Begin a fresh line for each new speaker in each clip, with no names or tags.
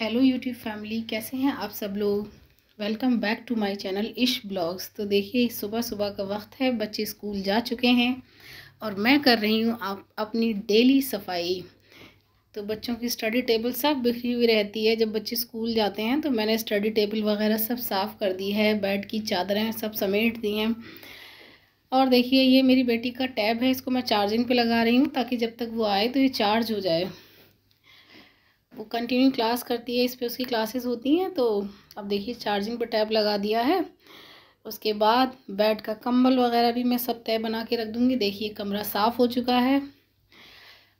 hello YouTube family कैसे हैं आप सब लोग welcome back to my channel इश ब्लॉग्स तो देखिए सुबह सुबह का वक्त है बच्चे स्कूल जा चुके हैं और मैं कर रही हूँ आप अपनी डेली सफाई तो बच्चों की स्टडी टेबल सब बिखरी हुई रहती है जब बच्चे स्कूल जाते हैं तो मैंने स्टडी टेबल वगैरह सब साफ़ कर दी है बेड की चादरें सब समेट दी हैं और देखिए ये मेरी बेटी का टैब है इसको मैं चार्जिंग पे लगा रही हूँ ताकि जब तक वो आए तो ये चार्ज हो जाए वो कंटिन्यू क्लास करती है इस पर उसकी क्लासेस होती हैं तो अब देखिए चार्जिंग पर टैब लगा दिया है उसके बाद बेड का कंबल वगैरह भी मैं सब तय बना के रख दूँगी देखिए कमरा साफ़ हो चुका है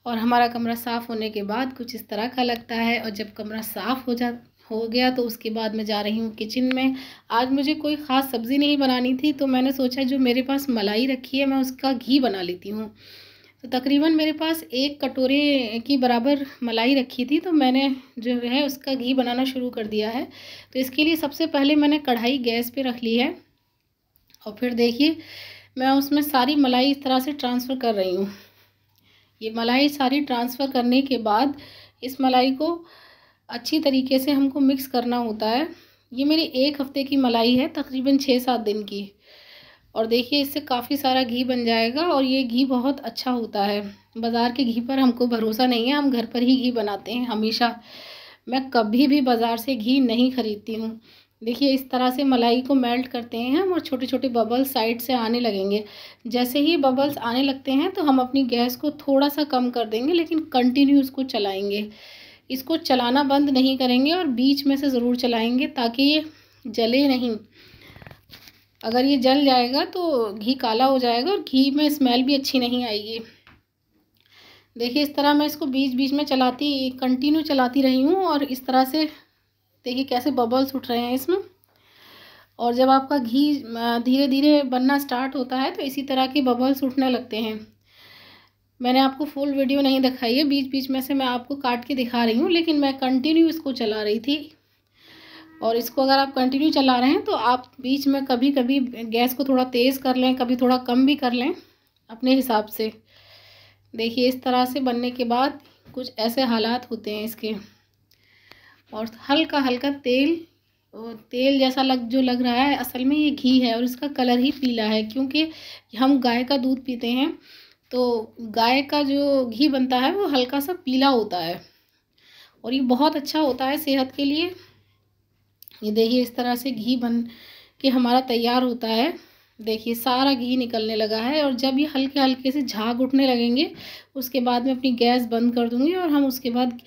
और हमारा कमरा साफ़ होने के बाद कुछ इस तरह का लगता है और जब कमरा साफ़ हो जा हो गया तो उसके बाद मैं जा रही हूँ किचन में आज मुझे कोई ख़ास सब्ज़ी नहीं बनानी थी तो मैंने सोचा जो मेरे पास मलाई रखी है मैं उसका घी बना लेती हूँ तो तकरीबन मेरे पास एक कटोरे की बराबर मलाई रखी थी तो मैंने जो है उसका घी बनाना शुरू कर दिया है तो इसके लिए सबसे पहले मैंने कढ़ाई गैस पे रख ली है और फिर देखिए मैं उसमें सारी मलाई इस तरह से ट्रांसफ़र कर रही हूँ ये मलाई सारी ट्रांसफ़र करने के बाद इस मलाई को अच्छी तरीके से हमको मिक्स करना होता है ये मेरी एक हफ़्ते की मलाई है तकरीबन छः सात दिन की और देखिए इससे काफ़ी सारा घी बन जाएगा और ये घी बहुत अच्छा होता है बाज़ार के घी पर हमको भरोसा नहीं है हम घर पर ही घी बनाते हैं हमेशा मैं कभी भी बाज़ार से घी नहीं ख़रीदती हूँ देखिए इस तरह से मलाई को मेल्ट करते हैं हम और छोटे छोटे बबल्स साइड से आने लगेंगे जैसे ही बबल्स आने लगते हैं तो हम अपनी गैस को थोड़ा सा कम कर देंगे लेकिन कंटिन्यू इसको चलाएंगे इसको चलाना बंद नहीं करेंगे और बीच में से ज़रूर चलाएंगे ताकि ये जले नहीं अगर ये जल जाएगा तो घी काला हो जाएगा और घी में स्मेल भी अच्छी नहीं आएगी देखिए इस तरह मैं इसको बीच बीच में चलाती कंटिन्यू चलाती रही हूँ और इस तरह से देखिए कैसे बबल्स उठ रहे हैं इसमें और जब आपका घी धीरे धीरे बनना स्टार्ट होता है तो इसी तरह के बबल्स उठने लगते हैं मैंने आपको फुल वीडियो नहीं दिखाई है बीच बीच में से मैं आपको काट के दिखा रही हूँ लेकिन मैं कंटिन्यू इसको चला रही थी और इसको अगर आप कंटिन्यू चला रहे हैं तो आप बीच में कभी कभी गैस को थोड़ा तेज़ कर लें कभी थोड़ा कम भी कर लें अपने हिसाब से देखिए इस तरह से बनने के बाद कुछ ऐसे हालात होते हैं इसके और हल्का हल्का तेल तेल जैसा लग जो लग रहा है असल में ये घी है और इसका कलर ही पीला है क्योंकि हम गाय का दूध पीते हैं तो गाय का जो घी बनता है वो हल्का सा पीला होता है और ये बहुत अच्छा होता है सेहत के लिए ये देखिए इस तरह से घी बन के हमारा तैयार होता है देखिए सारा घी निकलने लगा है और जब ये हल्के हल्के से झाग उठने लगेंगे उसके बाद मैं अपनी गैस बंद कर दूँगी और हम उसके बाद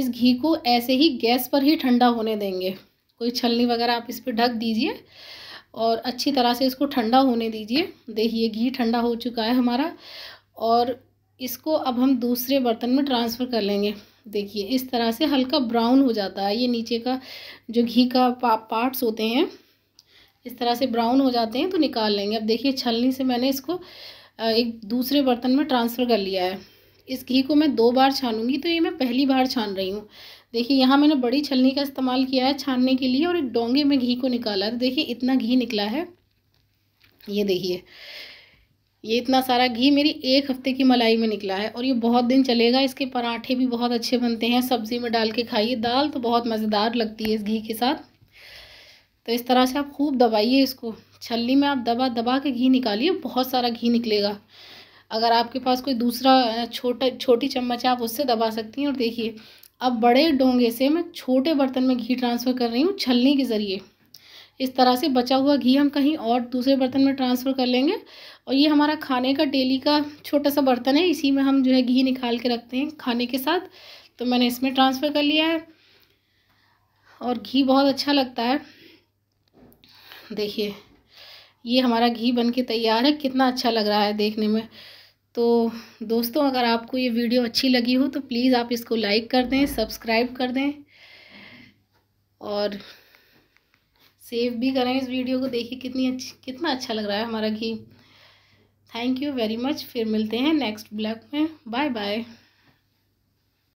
इस घी को ऐसे ही गैस पर ही ठंडा होने देंगे कोई छलनी वगैरह आप इस पर ढक दीजिए और अच्छी तरह से इसको ठंडा होने दीजिए देखिए घी ठंडा हो चुका है हमारा और इसको अब हम दूसरे बर्तन में ट्रांसफ़र कर लेंगे देखिए इस तरह से हल्का ब्राउन हो जाता है ये नीचे का जो घी का पा, पार्ट्स होते हैं इस तरह से ब्राउन हो जाते हैं तो निकाल लेंगे अब देखिए छलनी से मैंने इसको एक दूसरे बर्तन में ट्रांसफ़र कर लिया है इस घी को मैं दो बार छानूंगी तो ये मैं पहली बार छान रही हूँ देखिए यहाँ मैंने बड़ी छलनी का इस्तेमाल किया है छानने के लिए और एक डोंगे में घी को निकाला तो देखिए इतना घी निकला है ये देखिए ये इतना सारा घी मेरी एक हफ्ते की मलाई में निकला है और ये बहुत दिन चलेगा इसके पराठे भी बहुत अच्छे बनते हैं सब्ज़ी में डाल के खाइए दाल तो बहुत मज़ेदार लगती है इस घी के साथ तो इस तरह से आप खूब दबाइए इसको छलनी में आप दबा दबा के घी निकालिए बहुत सारा घी निकलेगा अगर आपके पास कोई दूसरा छोटा छोटी चम्मच है आप उससे दबा सकती हैं और देखिए अब बड़े डोंगे से मैं छोटे बर्तन में घी ट्रांसफ़र कर रही हूँ छलनी के ज़रिए इस तरह से बचा हुआ घी हम कहीं और दूसरे बर्तन में ट्रांसफ़र कर लेंगे और ये हमारा खाने का डेली का छोटा सा बर्तन है इसी में हम जो है घी निकाल के रखते हैं खाने के साथ तो मैंने इसमें ट्रांसफ़र कर लिया है और घी बहुत अच्छा लगता है देखिए ये हमारा घी बन के तैयार है कितना अच्छा लग रहा है देखने में तो दोस्तों अगर आपको ये वीडियो अच्छी लगी हो तो प्लीज़ आप इसको लाइक कर दें सब्सक्राइब कर दें और सेव भी करें इस वीडियो को देखिए कितनी अच्छी कितना अच्छा लग रहा है हमारा घी थैंक यू वेरी मच फिर मिलते हैं नेक्स्ट ब्लॉग में बाय बाय